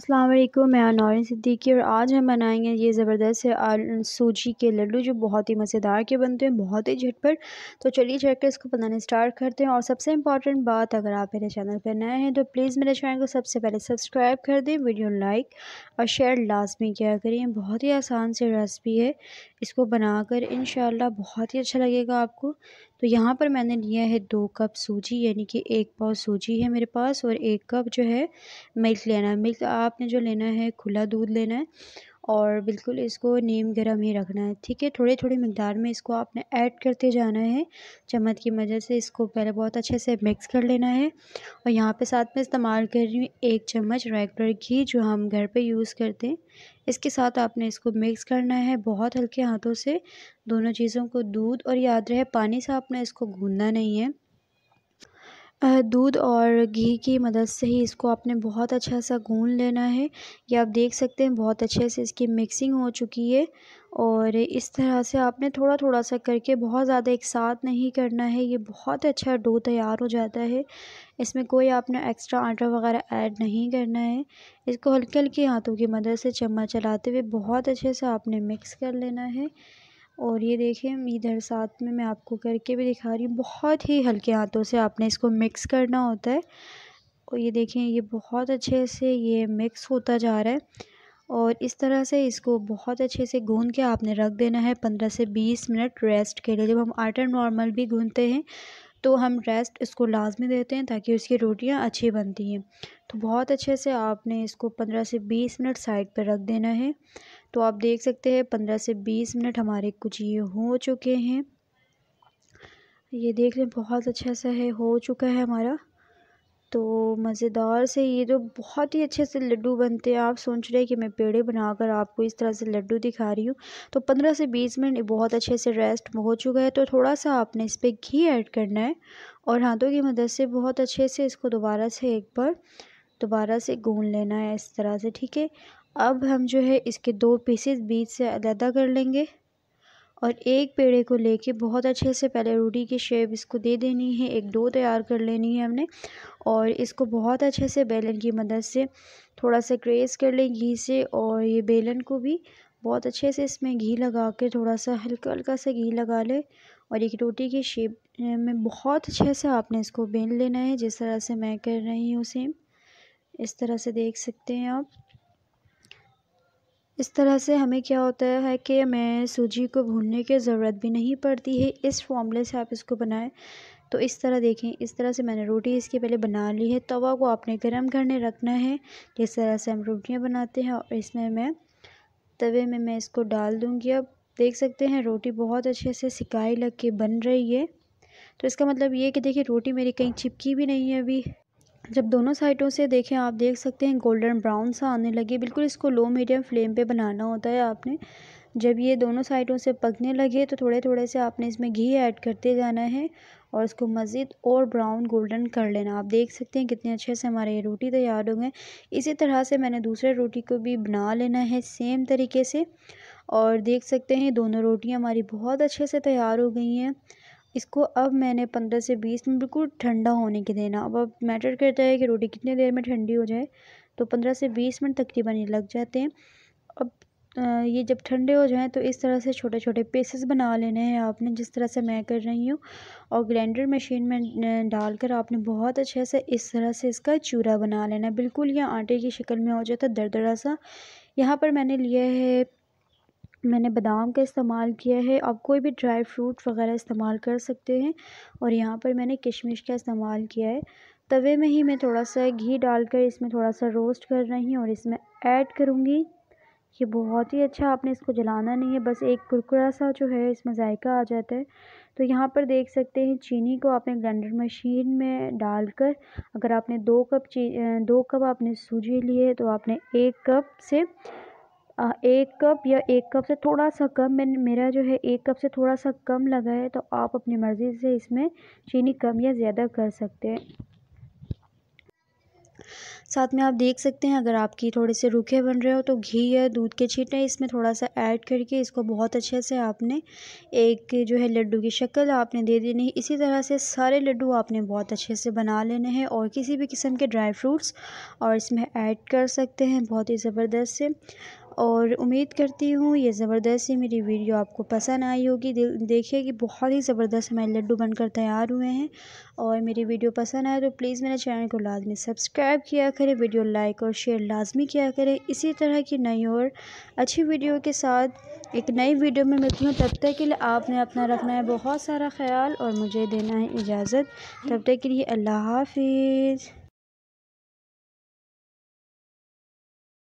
अस्सलाम वालेकुम मैं नौरिन सिद्दीकी और आज हम बनाएंगे ये ज़बरदस्त से सूजी के लड्डू जो बहुत ही मज़ेदार के बनते हैं बहुत ही झटपट तो चलिए चेक इसको बनाना स्टार्ट करते हैं और सबसे इम्पॉर्टेंट बात अगर आप मेरे चैनल पर नए हैं तो प्लीज़ मेरे चैनल को सबसे पहले सब्सक्राइब कर दें वीडियो लाइक और शेयर लाजमी किया करें बहुत ही आसान सी रेसिपी है इसको बनाकर इन बहुत ही अच्छा लगेगा आपको तो यहाँ पर मैंने लिया है दो कप सूजी यानी कि एक पाव सूजी है मेरे पास और एक कप जो है मिल्क लेना है मिल्क आपने जो लेना है खुला दूध लेना है और बिल्कुल इसको नीम गर्म ही रखना है ठीक है थोड़ी थोड़ी मकदार में इसको आपने ऐड करते जाना है चम्मच की मदद से इसको पहले बहुत अच्छे से मिक्स कर लेना है और यहाँ पे साथ में इस्तेमाल कर रही हूँ एक चम्मच रेगुलर घी जो हम घर पे यूज़ करते हैं इसके साथ आपने इसको मिक्स करना है बहुत हल्के हाथों से दोनों चीज़ों को दूध और याद रहे पानी से आपने इसको गूँधना नहीं है दूध और घी की मदद से ही इसको आपने बहुत अच्छा सा गूँध लेना है ये आप देख सकते हैं बहुत अच्छे से इसकी मिक्सिंग हो चुकी है और इस तरह से आपने थोड़ा थोड़ा सा करके बहुत ज़्यादा एक साथ नहीं करना है ये बहुत अच्छा डो तैयार हो जाता है इसमें कोई आपने एक्स्ट्रा आटा वगैरह ऐड नहीं करना है इसको हल्के हल्के हाथों की मदद से चम्मच चलाते हुए बहुत अच्छे से आपने मिक्स कर लेना है और ये देखिए इधर साथ में मैं आपको करके भी दिखा रही हूँ बहुत ही हल्के हाथों से आपने इसको मिक्स करना होता है और ये देखें ये बहुत अच्छे से ये मिक्स होता जा रहा है और इस तरह से इसको बहुत अच्छे से गून के आपने रख देना है पंद्रह से बीस मिनट रेस्ट के लिए जब हम आटा नॉर्मल भी गूनते हैं तो हम रेस्ट इसको लाजमी देते हैं ताकि उसकी रोटियां अच्छी बनती हैं तो बहुत अच्छे से आपने इसको पंद्रह से बीस मिनट साइड पर रख देना है तो आप देख सकते हैं पंद्रह से बीस मिनट हमारे कुछ ये हो चुके हैं ये देख लें बहुत अच्छा सा है हो चुका है हमारा तो मज़ेदार से ये जो तो बहुत ही अच्छे से लड्डू बनते हैं आप सोच रहे हैं कि मैं पेड़े बनाकर आपको इस तरह से लड्डू दिखा रही हूँ तो 15 से 20 मिनट बहुत अच्छे से रेस्ट हो चुका है तो थोड़ा सा आपने इस पर घी ऐड करना है और हाथों की मदद से बहुत अच्छे से इसको दोबारा से एक बार दोबारा से गून लेना है इस तरह से ठीक है अब हम जो है इसके दो पीसेस बीच से अलहदा कर लेंगे और एक पेड़े को लेके बहुत अच्छे से पहले रोटी की शेप इसको दे देनी है एक डो तैयार कर लेनी है हमने और इसको बहुत अच्छे से बेलन की मदद से थोड़ा सा क्रेस कर लें घी से और ये बेलन को भी बहुत अच्छे से इसमें घी लगा के थोड़ा सा हल्का हल्का सा घी लगा ले और एक रोटी की शेप में बहुत अच्छे से आपने इसको बेल लेना है जिस तरह से मैं कर रही हूँ सेम इस तरह से देख सकते हैं आप इस तरह से हमें क्या होता है कि हमें सूजी को भूनने की ज़रूरत भी नहीं पड़ती है इस फॉर्मूले से आप इसको बनाएं तो इस तरह देखें इस तरह से मैंने रोटी इसके पहले बना ली है तवा को आपने गर्म करने रखना है जिस तरह से हम रोटियां बनाते हैं और इसमें मैं तवे में मैं इसको डाल दूँगी अब देख सकते हैं रोटी बहुत अच्छे से सिकाई लग के बन रही है तो इसका मतलब ये कि देखिए रोटी मेरी कहीं चिपकी भी नहीं है अभी जब दोनों साइडों से देखें आप देख सकते हैं गोल्डन ब्राउन सा आने लगे बिल्कुल इसको लो मीडियम फ्लेम पे बनाना होता है आपने जब ये दोनों साइडों से पकने लगे तो थोड़े थोड़े से आपने इसमें घी ऐड करते जाना है और इसको मज़ीद और ब्राउन गोल्डन कर लेना आप देख सकते हैं कितने अच्छे से हमारे ये रोटी तैयार हो गए इसी तरह से मैंने दूसरे रोटी को भी बना लेना है सेम तरीके से और देख सकते हैं दोनों रोटियाँ हमारी बहुत अच्छे से तैयार हो गई हैं इसको अब मैंने पंद्रह से बीस मिनट बिल्कुल ठंडा होने के देना अब अब मैटर करता है कि रोटी कितनी देर में ठंडी हो जाए तो पंद्रह से बीस मिनट तकरीबन ये लग जाते हैं अब ये जब ठंडे हो जाएँ तो इस तरह से छोटे छोटे पीसेस बना लेने हैं आपने जिस तरह से मैं कर रही हूँ और ग्राइंडर मशीन में डालकर आपने बहुत अच्छे से इस तरह से इसका चूरा बना लेना बिल्कुल यह आटे की शक्ल में हो जाता है दरदरा सा यहाँ पर मैंने लिया है मैंने बादाम का इस्तेमाल किया है आप कोई भी ड्राई फ्रूट वगैरह इस्तेमाल कर सकते हैं और यहाँ पर मैंने किशमिश का इस्तेमाल किया है तवे में ही मैं थोड़ा सा घी डालकर इसमें थोड़ा सा रोस्ट कर रही हूँ और इसमें ऐड करूँगी ये बहुत ही अच्छा आपने इसको जलाना नहीं है बस एक कुरकुरा सा जो है इसमें जायका आ जाता है तो यहाँ पर देख सकते हैं चीनी को आपने ग्राइंडर मशीन में डालकर अगर आपने दो कप ची दो कप आपने सूजी ली है तो आपने एक कप से एक कप या एक कप से थोड़ा सा कम मैंने मेरा जो है एक कप से थोड़ा सा कम लगा है तो आप अपनी मर्ज़ी से इसमें चीनी कम या ज़्यादा कर सकते हैं साथ में आप देख सकते हैं अगर आपकी थोड़े से रूखे बन रहे हो तो घी या दूध के छींटे इसमें थोड़ा सा ऐड करके इसको बहुत अच्छे से आपने एक जो है लड्डू की शक्ल आपने दे देनी है इसी तरह से सारे लड्डू आपने बहुत अच्छे से बना लेने हैं और किसी भी किस्म के ड्राई फ्रूट्स और इसमें ऐड कर सकते हैं बहुत ही ज़बरदस्त से और उम्मीद करती हूँ ये ज़बरदस्त ही मेरी वीडियो आपको पसंद आई होगी देखिए कि बहुत ही ज़बरदस्त हमारे लड्डू बनकर तैयार हुए हैं और मेरी वीडियो पसंद आए तो प्लीज़ मेरे चैनल को लाजमी सब्सक्राइब किया करें वीडियो लाइक और शेयर लाजमी किया करें इसी तरह की नई और अच्छी वीडियो के साथ एक नई वीडियो में मिलती हूँ तब तक के लिए आपने अपना रखना है बहुत सारा ख्याल और मुझे देना है इजाज़त तब तक के लिए अल्लाह हाफिज़